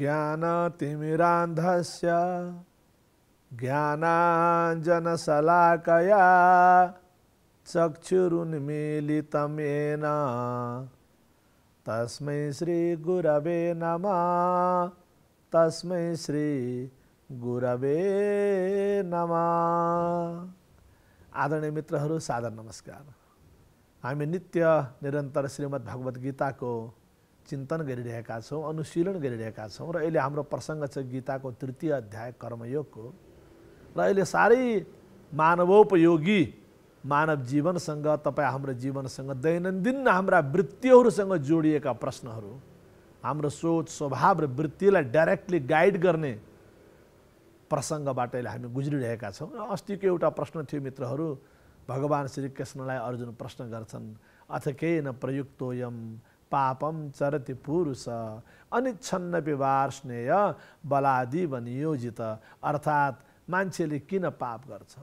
ज्ञानातिमिरान्धस्य ज्ञानाञ्जनशलाकया चक्षुरुन्मीलितमेन तस्मै श्रीगुरवे नमः तस्मै श्रीगुरवे नमः आदरणीय मित्रहरू सादर नमस्कार हामी नित्य निरन्तर श्रीमद् भगवद् चिन्तन गरिरहेका छौँ अनुशीलन गरिरहेका छौँ र अहिले हाम्रो प्रसङ्ग छ गीताको तृतीय अध्याय कर्मयोगको र अहिले साह्रै मानवोपयोगी मानव जीवनसँग तपाईँ हाम्रो जीवनसँग दैनन्दिन हाम्रा वृत्तिहरूसँग जोडिएका प्रश्नहरू हाम्रो सोच स्वभाव र वृत्तिलाई डाइरेक्टली गाइड गर्ने प्रसङ्गबाट अहिले हामी गुज्रिरहेका छौँ र अस्तिको एउटा प्रश्न थियो मित्रहरू भगवान् श्रीकृष्णलाई अर्जुन प्रश्न गर्छन् अथ केही न प्रयुक्तोयम पापम चरति पुरुष अनिच्छन्न व्यवहार स्नेह बलादि भनियोजित अर्थात् मान्छेले किन पाप गर्छ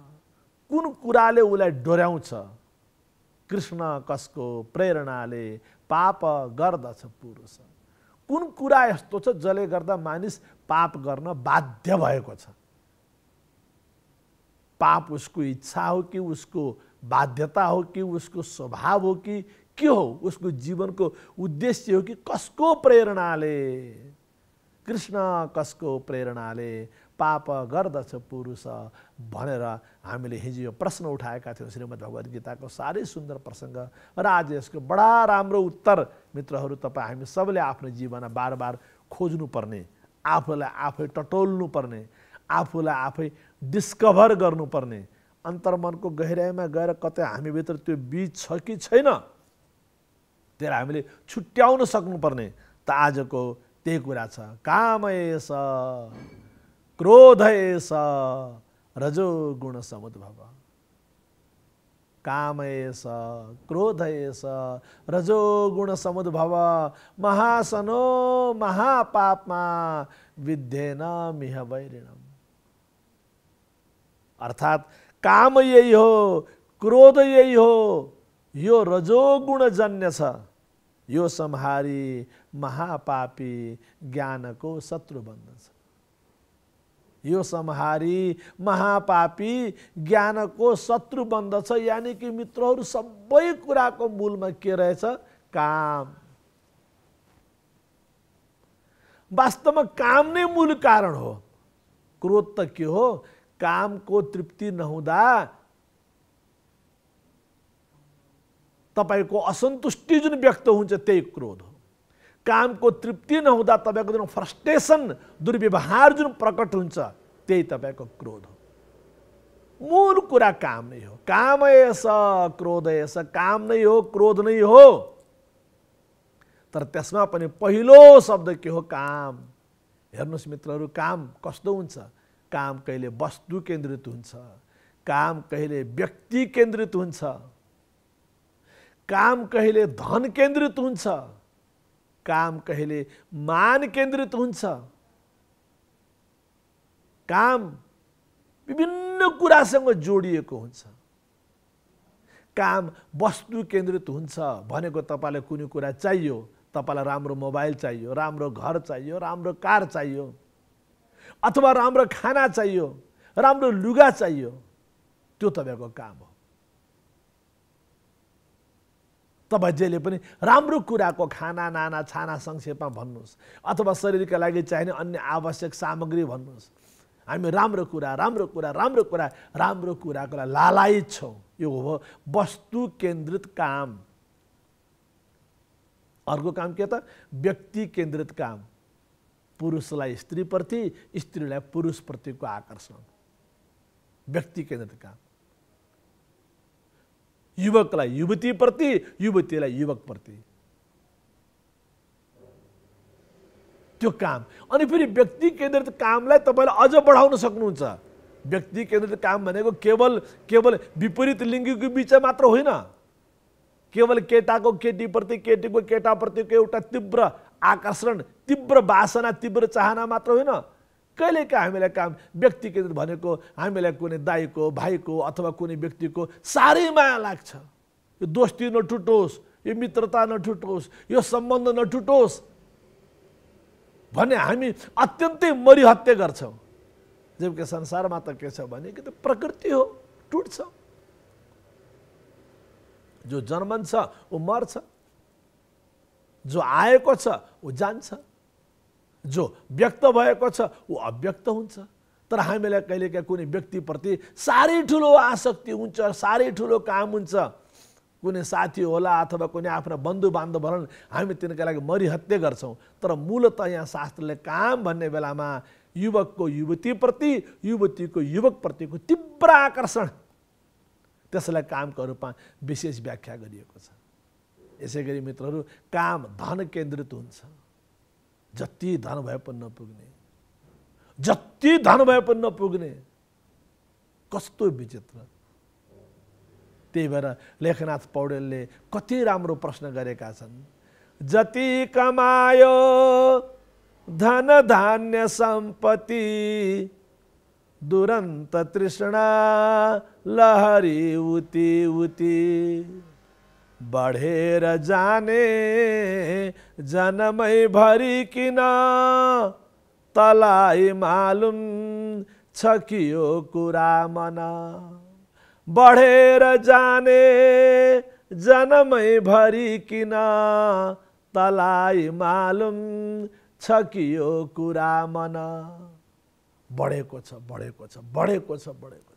कुन कुराले उसलाई डोर्याउँछ कृष्ण कसको प्रेरणाले पाप गर्दछ पुरुष कुन कुरा यस्तो छ जसले गर्दा मानिस पाप गर्न बाध्य भएको छ पाप उसको इच्छा हो कि उसको बाध्यता हो कि उसको स्वभाव हो कि के हो उसको जीवनको उद्देश्य हो कि कसको प्रेरणाले कृष्ण कसको प्रेरणाले पाप गर्दछ पुरुष भनेर हामीले हिजो यो प्रश्न उठाएका थियौँ श्रीमद् भगवद् गीताको साह्रै सुन्दर प्रसङ्ग र आज यसको बडा राम्रो उत्तर मित्रहरू तपाईँ हामी सबैले आफ्नो जीवनमा बार बार खोज्नुपर्ने आफूलाई आफै टटोल्नुपर्ने आफूलाई आफै डिस्कभर गर्नुपर्ने अन्तर्मनको गहिराइमा गएर कतै हामीभित्र त्यो बीज छ कि छैन त्यसलाई हामीले छुट्याउन सक्नुपर्ने त आजको त्यही कुरा छ काम कामयस क्रोधयस रजो गुण समुद्भव कामयस क्रोधयस रजो गुण समुद्भव महासनो महापापमा विध्येन मिह वैरिणम अर्थात् काम यही हो क्रोध यही हो यो रजोगुणजन्य छ यो संहारी महापापी ज्ञान को शत्रु बंधन यो संहारी महापापी को शत्रु बंद यानि कि कुरा को मूल में के रहे काम में काम नहीं मूल कारण हो क्रोध तो के हो को तृप्ति नहुँदा तपाईँको असन्तुष्टि जुन व्यक्त हुन्छ त्यही क्रोध हो कामको तृप्ति नहुँदा तपाईँको जुन फ्रस्ट्रेसन दुर्व्यवहार जुन प्रकट हुन्छ त्यही तपाईँको क्रोध हो मूल कुरा काम नै हो काम यस क्रोध यस काम नै हो क्रोध नै हो तर त्यसमा पनि पहिलो शब्द के हो काम हेर्नुहोस् मित्रहरू काम कस्तो हुन्छ काम कहिले वस्तु केन्द्रित हुन्छ काम कहिले व्यक्ति केन्द्रित हुन्छ काम कहिले धन केन्द्रित हुन्छ काम कहिले मान केन्द्रित हुन्छ काम विभिन्न कुरासँग जोडिएको हुन्छ काम वस्तु केन्द्रित हुन्छ भनेको तपाईँलाई कुनै कुरा चाहियो तपाईँलाई राम्रो मोबाइल चाहियो राम्रो घर चाहियो राम्रो कार चाहियो अथवा राम्रो खाना चाहियो राम्रो लुगा चाहियो त्यो तपाईँको काम हो तपाईँ जहिले पनि राम्रो कुराको खाना नाना छाना संक्षेपमा भन्नुहोस् अथवा शरीरका लागि चाहिने अन्य आवश्यक सामग्री भन्नुहोस् हामी राम्रो कुरा राम्रो कुरा राम्रो कुरा राम्रो कुराको लागि लालायित छौँ यो हो वस्तु केन्द्रित काम अर्को काम के त व्यक्ति केन्द्रित काम पुरुषलाई स्त्रीप्रति स्त्रीलाई पुरुषप्रतिको आकर्षण व्यक्ति केन्द्रित काम युवकलाई युवतीप्रति युवतीलाई युवकप्रति त्यो काम अनि फेरि व्यक्ति केन्द्रित कामलाई तपाईँले अझ बढाउन सक्नुहुन्छ व्यक्ति केन्द्रित काम भनेको केवल केवल विपरीत लिङ्गीको बिच मात्र होइन केवल केटाको केटीप्रति केटीको केटाप्रतिको एउटा तीव्र आकर्षण तीव्र वासना तीव्र चाहना मात्र होइन कहिलेका हामीलाई काम व्यक्ति केन्द्रित भनेको हामीलाई कुनै दाईको भाइको अथवा कुनै व्यक्तिको साह्रै माया लाग्छ यो दोस्ती नटुटोस् यो मित्रता नटुटोस् यो सम्बन्ध नटुटोस् भने हामी अत्यन्तै मरिहत्या गर्छौँ जबकि संसारमा त के छ भने कि त प्रकृति हो टुट्छ जो जन्मन्छ ऊ मर्छ जो आएको छ ऊ जान्छ जो व्यक्त भएको छ ऊ अव्यक्त हुन्छ तर हामीलाई कहिलेकाहीँ कुनै व्यक्तिप्रति साह्रै ठुलो आसक्ति हुन्छ साह्रै ठुलो काम हुन्छ कुनै साथी होला अथवा कुनै आफ्ना बन्धु बान्धव होला हामी तिनका लागि मरिहत्या गर्छौँ तर मूलत यहाँ शास्त्रले काम भन्ने बेलामा युवकको युवतीप्रति युवतीको युवकप्रतिको तीव्र आकर्षण त्यसलाई कामको रूपमा विशेष व्याख्या गरिएको छ यसै गरी मित्रहरू काम धन केन्द्रित हुन्छ जति धन भए पनि नपुग्ने जति धन भए पनि नपुग्ने कस्तो विचित्र त्यही भएर लेखनाथ पौडेलले कति राम्रो प्रश्न गरेका छन् जति कमायो धन धान्य सम्पत्ति दुरन्त तृष्णा लहरी उति उती। बढेर जाने जन्मै भरिकन किन तलाई मालुम छ कि यो कुरा मन बढेर जाने जन्मै भरिकन किन तलाई मालुम छ कि यो कुरा मन बढेको छ बढेको छ बढेको छ बढेको छ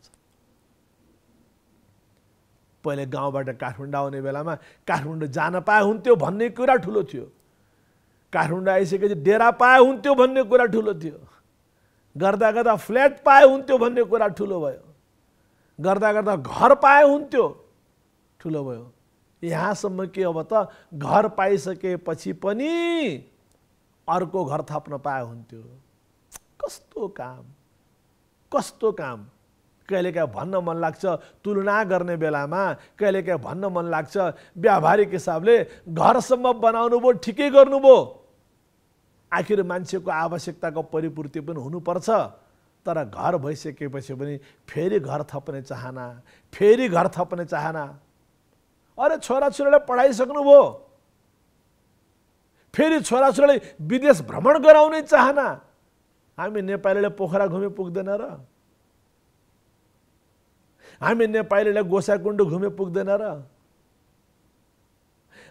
पहिले गाउँबाट काठमाडौँ आउने बेलामा काठमाडौँ जान पाए हुन्थ्यो भन्ने कुरा ठुलो थियो काठमाडौँ आइसकेपछि डेरा पाए हुन्थ्यो भन्ने कुरा ठुलो थियो गर्दा गर्दा फ्ल्याट पाए हुन्थ्यो भन्ने कुरा ठुलो भयो गर्दा गर्दा घर पाए हुन्थ्यो ठुलो भयो यहाँसम्म के अब त घर पाइसकेपछि पनि अर्को घर थप्न पाए हुन्थ्यो कस्तो काम कस्तो काम कहिलेकाहीँ भन्न मन लाग्छ तुलना गर्ने बेलामा कहिलेकाहीँ भन्न मन लाग्छ व्यावहारिक हिसाबले घरसम्म बनाउनु भयो ठिकै गर्नुभयो आखिर मान्छेको आवश्यकताको परिपूर्ति पनि हुनुपर्छ तर घर भइसकेपछि पनि फेरि घर थप्ने चाहना फेरि घर थप्ने चाहना अरे छोराछोरीलाई पढाइसक्नुभयो फेरि छोराछोरीलाई विदेश भ्रमण गराउने चाहना हामी नेपालीले पोखरा घुमे पुग्दैन र हामी नेपालीलाई गोसाकुण्ड घुमे पुग्दैन र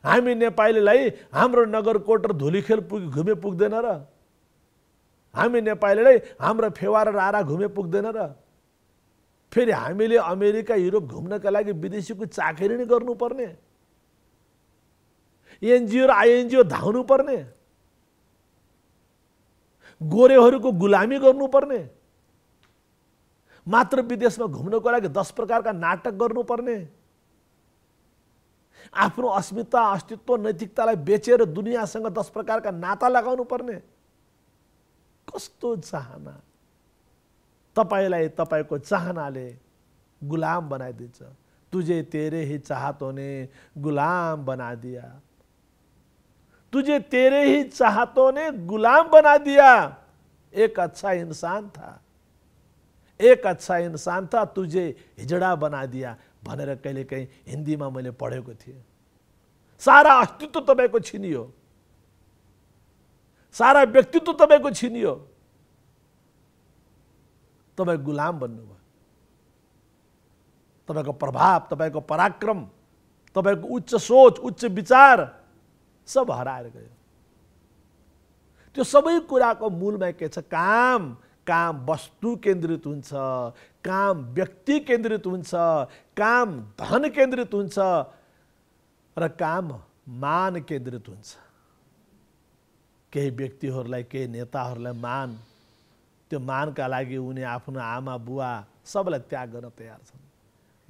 हामी नेपालीलाई हाम्रो नगरकोट र धुलीखेल पुग घुमे पुग्दैन र हामी नेपालीलाई हाम्रो फेवा र रारा घुमे पुग्दैन र फेरि हामीले अमेरिका युरोप घुम्नका लागि विदेशीको चाकरी नै गर्नुपर्ने एनजिओ र आइएनजिओ धाउनुपर्ने गोरेहरूको गुलामी गर्नुपर्ने मात्र विदेशमा घुम्नको लागि दस प्रकारका नाटक गर्नुपर्ने आफ्नो अस्मिता अस्तित्व नैतिकतालाई बेचेर दुनियाँसँग दस प्रकारका नाता लगाउनु पर्ने कस्तो चाहना तपाईँलाई तपाईँको चाहनाले गुलाम बनाइदिन्छ तुझे तेरे ही चाहतो ने गुलाम बना दिया तुझे तेरे ही चाहतों ने गुलाम बना दिया एक अच्छा इंसान था एक अच्छा इन्सान था तुझे हिजडा बना दिया भनेर कहिलेकाहीँ हिन्दीमा मैले पढेको थिएँ सारा अस्तित्व तपाईँको छिनियो सारा व्यक्तित्व तपाईँको छिनियो तपाईँ गुलाम भन्नुभयो तपाईँको प्रभाव तपाईँको पराक्रम तपाईँको उच्च सोच उच्च विचार सब हराएर गयो त्यो सबै कुराको मूलमा के छ काम काम वस्तु केन्द्रित हुन्छ काम व्यक्ति केन्द्रित हुन्छ काम धन केन्द्रित हुन्छ र काम मान केन्द्रित हुन्छ केही व्यक्तिहरूलाई केही नेताहरूलाई मान त्यो मानका लागि उनी आफ्नो आमा बुवा सबलाई त्याग गर्न तयार छन्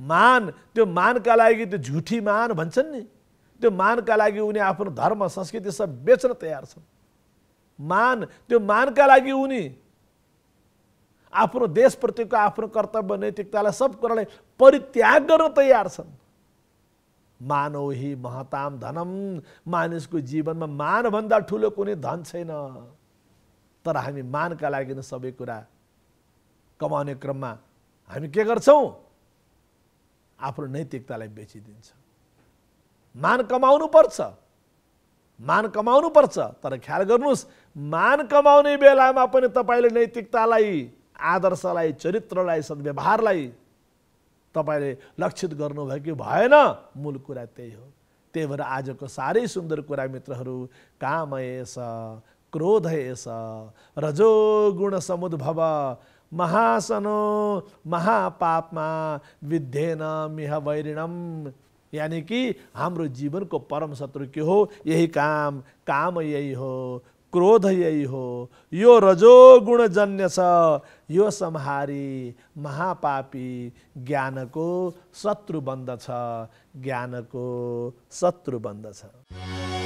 मान त्यो मानका लागि त्यो झुठी मान भन्छन् नि त्यो मानका लागि उनी आफ्नो धर्म संस्कृति सब बेच्न तयार छन् मान त्यो मानका लागि उनी आफ्नो देशप्रतिको आफ्नो कर्तव्य नैतिकतालाई सब कुरालाई परित्याग गर्न तयार छन् मानव हि महताम धनम मानिसको जीवनमा मानभन्दा ठुलो कुनै धन छैन तर हामी मानका लागि नै सबै कुरा कमाउने क्रममा हामी के गर्छौँ आफ्नो नैतिकतालाई बेचिदिन्छ मान कमाउनु पर्छ मान कमाउनु पर्छ तर ख्याल गर्नुहोस् मान कमाउने बेलामा पनि तपाईँले नैतिकतालाई आदर्शलाई चरित्रलाई सद्व्यवहारलाई तपाईँले लक्षित गर्नुभयो कि भएन मूल कुरा त्यही हो त्यही भएर आजको साह्रै सुन्दर कुरा मित्रहरू काम एस क्रोध एस रजो गुण समुद्भव महासनो महापापमा विध्येन मिह वैरिणम यानि कि हाम्रो जीवनको परम शत्रु के हो यही काम काम यही हो क्रोध यही हो यो जन्य छ यो संहारी महापापी ज्ञानको शत्रु बन्दछ ज्ञानको शत्रु बन्दछ